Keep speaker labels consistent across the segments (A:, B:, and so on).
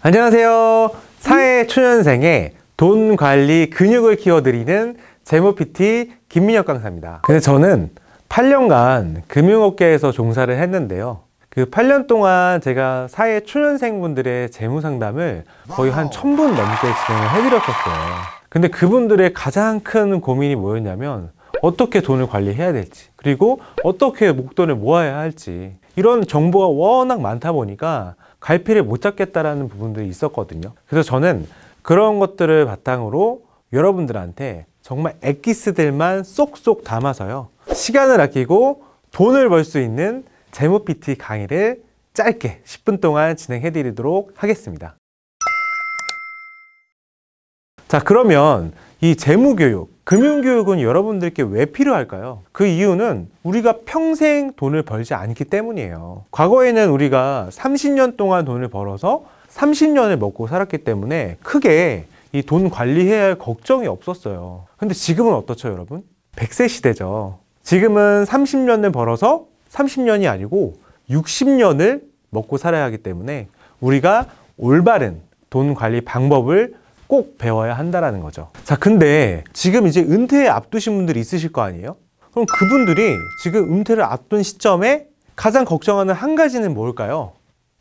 A: 안녕하세요. 사회초년생의 돈 관리 근육을 키워드리는 제모 PT 김민혁 강사입니다. 근데 저는 8년간 금융업계에서 종사를 했는데요. 그 8년 동안 제가 사회 초년생분들의 재무 상담을 거의 한 1000분 넘게 진행을 해드렸었어요. 근데 그분들의 가장 큰 고민이 뭐였냐면 어떻게 돈을 관리해야 될지 그리고 어떻게 목돈을 모아야 할지 이런 정보가 워낙 많다 보니까 갈피를 못 잡겠다라는 부분들이 있었거든요. 그래서 저는 그런 것들을 바탕으로 여러분들한테 정말 액기스들만 쏙쏙 담아서요. 시간을 아끼고 돈을 벌 수 있는 재무 PT 강의를 짧게 10분 동안 진행해 드리도록 하겠습니다. 자, 그러면 이 재무교육, 금융교육은 여러분들께 왜 필요할까요? 그 이유는 우리가 평생 돈을 벌지 않기 때문이에요. 과거에는 우리가 30년 동안 돈을 벌어서 30년을 먹고 살았기 때문에 크게 이 돈 관리해야 할 걱정이 없었어요. 근데 지금은 어떻죠, 여러분? 100세 시대죠. 지금은 30년을 벌어서 30년이 아니고 60년을 먹고 살아야 하기 때문에 우리가 올바른 돈 관리 방법을 꼭 배워야 한다는 거죠. 자, 근데 지금 이제 은퇴에 앞두신 분들이 있으실 거 아니에요? 그럼 그분들이 지금 은퇴를 앞둔 시점에 가장 걱정하는 한 가지는 뭘까요?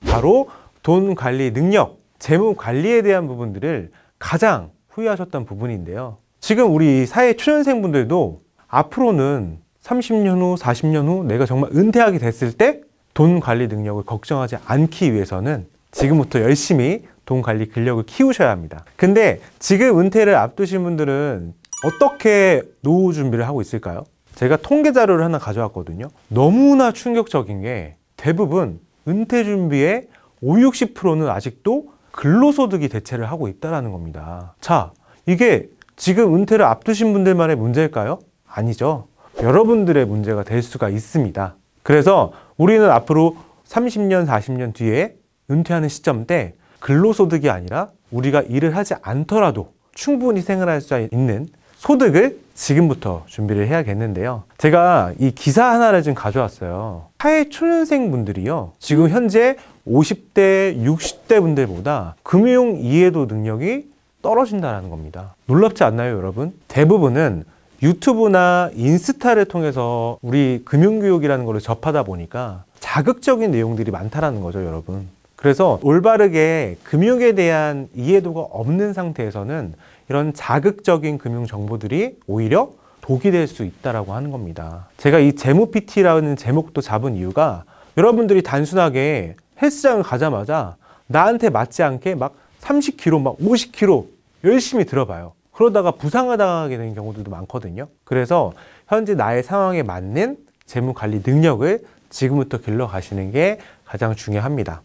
A: 바로 돈 관리 능력, 재무 관리에 대한 부분들을 가장 후회하셨던 부분인데요. 지금 우리 사회 초년생분들도 앞으로는 30년 후, 40년 후 내가 정말 은퇴하게 됐을 때 돈 관리 능력을 걱정하지 않기 위해서는 지금부터 열심히 돈 관리 근력을 키우셔야 합니다. 근데 지금 은퇴를 앞두신 분들은 어떻게 노후 준비를 하고 있을까요? 제가 통계 자료를 하나 가져왔거든요. 너무나 충격적인 게 대부분 은퇴 준비의 5, 60%는 아직도 근로소득이 대체를 하고 있다는 겁니다. 자, 이게 지금 은퇴를 앞두신 분들만의 문제일까요? 아니죠. 여러분들의 문제가 될 수가 있습니다. 그래서 우리는 앞으로 30년, 40년 뒤에 은퇴하는 시점 때 근로소득이 아니라 우리가 일을 하지 않더라도 충분히 생활할 수 있는 소득을 지금부터 준비를 해야겠는데요. 제가 이 기사 하나를 좀 가져왔어요. 사회 초년생 분들이요. 지금 현재 50대, 60대 분들보다 금융 이해도 능력이 떨어진다는 겁니다. 놀랍지 않나요, 여러분? 대부분은 유튜브나 인스타를 통해서 우리 금융교육이라는 것을 접하다 보니까 자극적인 내용들이 많다라는 거죠, 여러분. 그래서 올바르게 금융에 대한 이해도가 없는 상태에서는 이런 자극적인 금융 정보들이 오히려 독이 될 수 있다라고 하는 겁니다. 제가 이 재무 PT라는 제목도 잡은 이유가 여러분들이 단순하게 헬스장을 가자마자 나한테 맞지 않게 막 30kg, 막 50kg 열심히 들어봐요. 그러다가 부상하게 되는 경우들도 많거든요. 그래서 현재 나의 상황에 맞는 재무 관리 능력을 지금부터 길러 가시는 게 가장 중요합니다.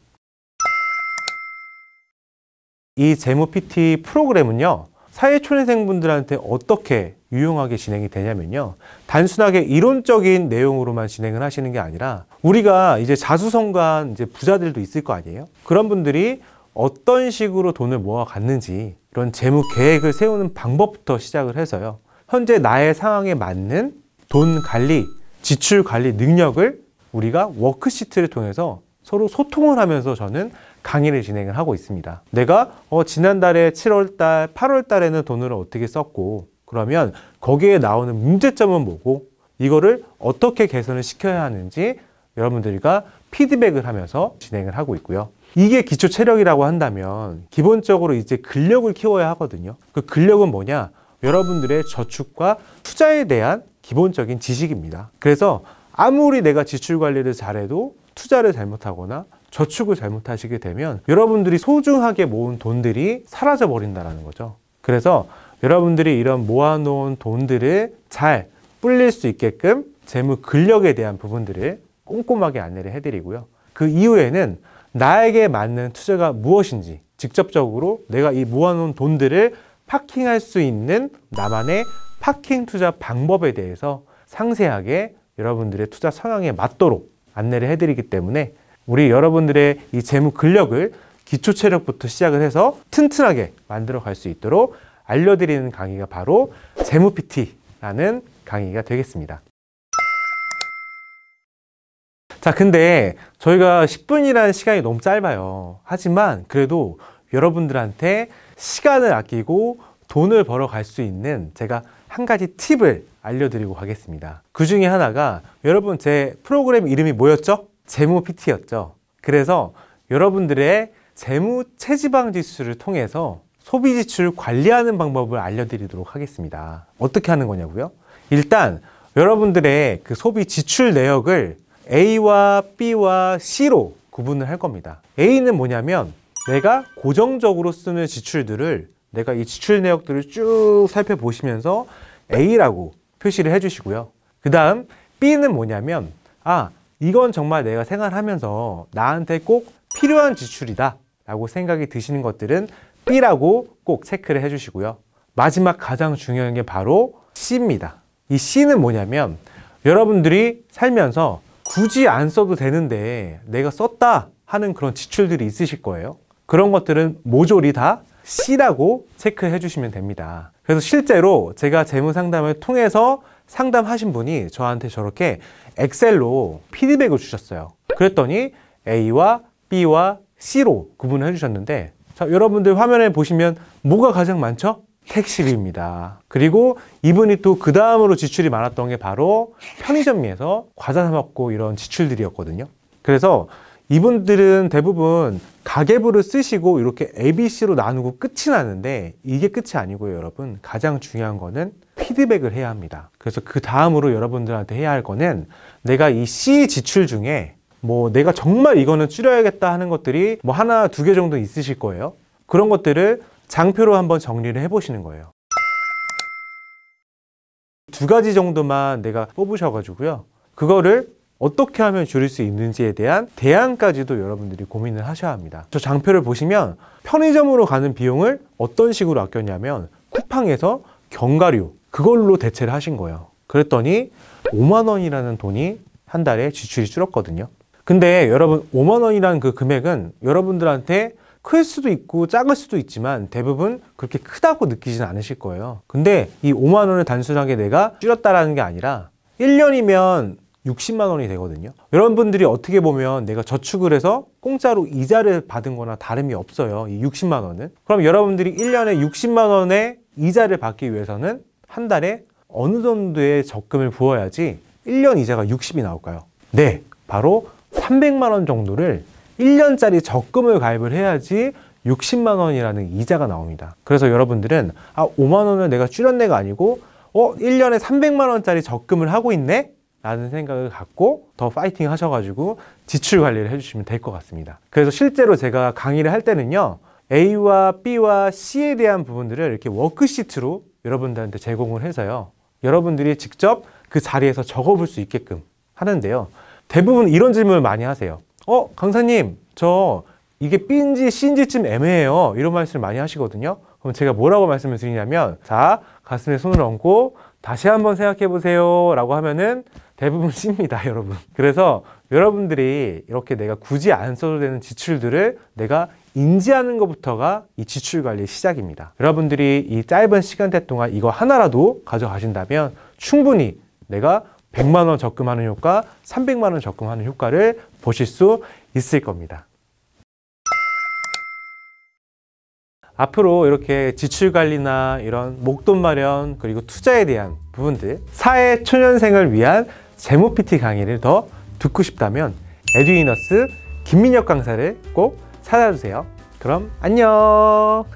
A: 이 재무 PT 프로그램은요 사회초년생분들한테 어떻게 유용하게 진행이 되냐면요 단순하게 이론적인 내용으로만 진행을 하시는 게 아니라 우리가 이제 자수성가한 이제 부자들도 있을 거 아니에요 그런 분들이 어떤 식으로 돈을 모아 갔는지 이런 재무 계획을 세우는 방법부터 시작을 해서요 현재 나의 상황에 맞는 돈 관리, 지출 관리 능력을 우리가 워크시트를 통해서 서로 소통을 하면서 저는 강의를 진행을 하고 있습니다. 내가 어, 지난달에 7월달, 8월달에는 돈을 어떻게 썼고 그러면 거기에 나오는 문제점은 뭐고 이거를 어떻게 개선을 시켜야 하는지 여러분들과 피드백을 하면서 진행을 하고 있고요. 이게 기초 체력이라고 한다면 기본적으로 이제 근력을 키워야 하거든요. 그 근력은 뭐냐? 여러분들의 저축과 투자에 대한 기본적인 지식입니다. 그래서 아무리 내가 지출 관리를 잘해도 투자를 잘못하거나 저축을 잘못하시게 되면 여러분들이 소중하게 모은 돈들이 사라져 버린다는 거죠. 그래서 여러분들이 이런 모아놓은 돈들을 잘 불릴 수 있게끔 재무 근력에 대한 부분들을 꼼꼼하게 안내를 해드리고요. 그 이후에는 나에게 맞는 투자가 무엇인지 직접적으로 내가 이 모아놓은 돈들을 파킹할 수 있는 나만의 파킹 투자 방법에 대해서 상세하게 여러분들의 투자 성향에 맞도록 안내를 해드리기 때문에 우리 여러분들의 이 재무 근력을 기초 체력부터 시작을 해서 튼튼하게 만들어 갈 수 있도록 알려드리는 강의가 바로 재무 PT라는 강의가 되겠습니다. 자, 근데 저희가 10분이라는 시간이 너무 짧아요. 하지만 그래도 여러분들한테 시간을 아끼고 돈을 벌어 갈수 있는 제가 한 가지 팁을 알려드리고 가겠습니다. 그 중에 하나가 여러분 제 프로그램 이름이 뭐였죠? 재무 PT였죠. 그래서 여러분들의 재무 체지방 지수를 통해서 소비 지출을 관리하는 방법을 알려드리도록 하겠습니다. 어떻게 하는 거냐고요? 일단 여러분들의 그 소비 지출 내역을 A와 B와 C로 구분을 할 겁니다. A는 뭐냐면 내가 고정적으로 쓰는 지출들을 내가 이 지출 내역들을 쭉 살펴보시면서 A라고 표시를 해주시고요. 그 다음 B는 뭐냐면 아 이건 정말 내가 생활하면서 나한테 꼭 필요한 지출이다 라고 생각이 드시는 것들은 B라고 꼭 체크를 해주시고요. 마지막 가장 중요한 게 바로 C입니다. 이 C는 뭐냐면 여러분들이 살면서 굳이 안 써도 되는데 내가 썼다 하는 그런 지출들이 있으실 거예요. 그런 것들은 모조리 다 C라고 체크해 주시면 됩니다. 그래서 실제로 제가 재무 상담을 통해서 상담하신 분이 저한테 저렇게 엑셀로 피드백을 주셨어요. 그랬더니 A와 B와 C로 구분을 해주셨는데 자, 여러분들 화면에 보시면 뭐가 가장 많죠? 택시비입니다. 그리고 이분이 또 그 다음으로 지출이 많았던 게 바로 편의점에서 과자 사 먹고 이런 지출들이었거든요. 그래서 이분들은 대부분 가계부를 쓰시고 이렇게 ABC로 나누고 끝이 나는데 이게 끝이 아니고요, 여러분. 가장 중요한 거는 피드백을 해야 합니다. 그래서 그 다음으로 여러분들한테 해야 할 거는 내가 이 C 지출 중에 뭐 내가 정말 이거는 줄여야겠다 하는 것들이 뭐 하나 두 개 정도 있으실 거예요. 그런 것들을 장표로 한번 정리를 해보시는 거예요. 두 가지 정도만 내가 뽑으셔가지고요. 그거를 어떻게 하면 줄일 수 있는지에 대한 대안까지도 여러분들이 고민을 하셔야 합니다. 저 장표를 보시면 편의점으로 가는 비용을 어떤 식으로 아꼈냐면 쿠팡에서 견과류, 그걸로 대체를 하신 거예요. 그랬더니 5만 원이라는 돈이 한 달에 지출이 줄었거든요. 근데 여러분 5만 원이라는 그 금액은 여러분들한테 클 수도 있고 작을 수도 있지만 대부분 그렇게 크다고 느끼진 않으실 거예요. 근데 이 5만 원을 단순하게 내가 줄였다라는 게 아니라 1년이면 60만 원이 되거든요. 여러분들이 어떻게 보면 내가 저축을 해서 공짜로 이자를 받은 거나 다름이 없어요. 이 60만 원은. 그럼 여러분들이 1년에 60만 원의 이자를 받기 위해서는 한 달에 어느 정도의 적금을 부어야지 1년 이자가 60이 나올까요? 네, 바로 300만 원 정도를 1년짜리 적금을 가입을 해야지 60만 원이라는 이자가 나옵니다. 그래서 여러분들은 아 5만 원을 내가 줄였네가 아니고 어 1년에 300만 원짜리 적금을 하고 있네? 라는 생각을 갖고 더 파이팅 하셔가지고 지출 관리를 해주시면 될 것 같습니다. 그래서 실제로 제가 강의를 할 때는요. A와 B와 C에 대한 부분들을 이렇게 워크시트로 여러분들한테 제공을 해서요. 여러분들이 직접 그 자리에서 적어볼 수 있게끔 하는데요. 대부분 이런 질문을 많이 하세요. 어, 강사님, 저 이게 B인지 C인지쯤 애매해요. 이런 말씀을 많이 하시거든요. 그럼 제가 뭐라고 말씀을 드리냐면, 자, 가슴에 손을 얹고 다시 한번 생각해 보세요. 라고 하면은 대부분 c 니다 여러분. 그래서 여러분들이 이렇게 내가 굳이 안 써도 되는 지출들을 내가 인지하는 것부터가 이 지출 관리의 시작입니다. 여러분들이 이 짧은 시간대 동안 이거 하나라도 가져가신다면 충분히 내가 100만 원 적금하는 효과, 300만 원 적금하는 효과를 보실 수 있을 겁니다. 앞으로 이렇게 지출 관리나 이런 목돈 마련 그리고 투자에 대한 부분들 사회 초년생을 위한 재무 PT 강의를 더 듣고 싶다면 에듀이너스 김민혁 강사를 꼭 찾아주세요. 그럼 안녕!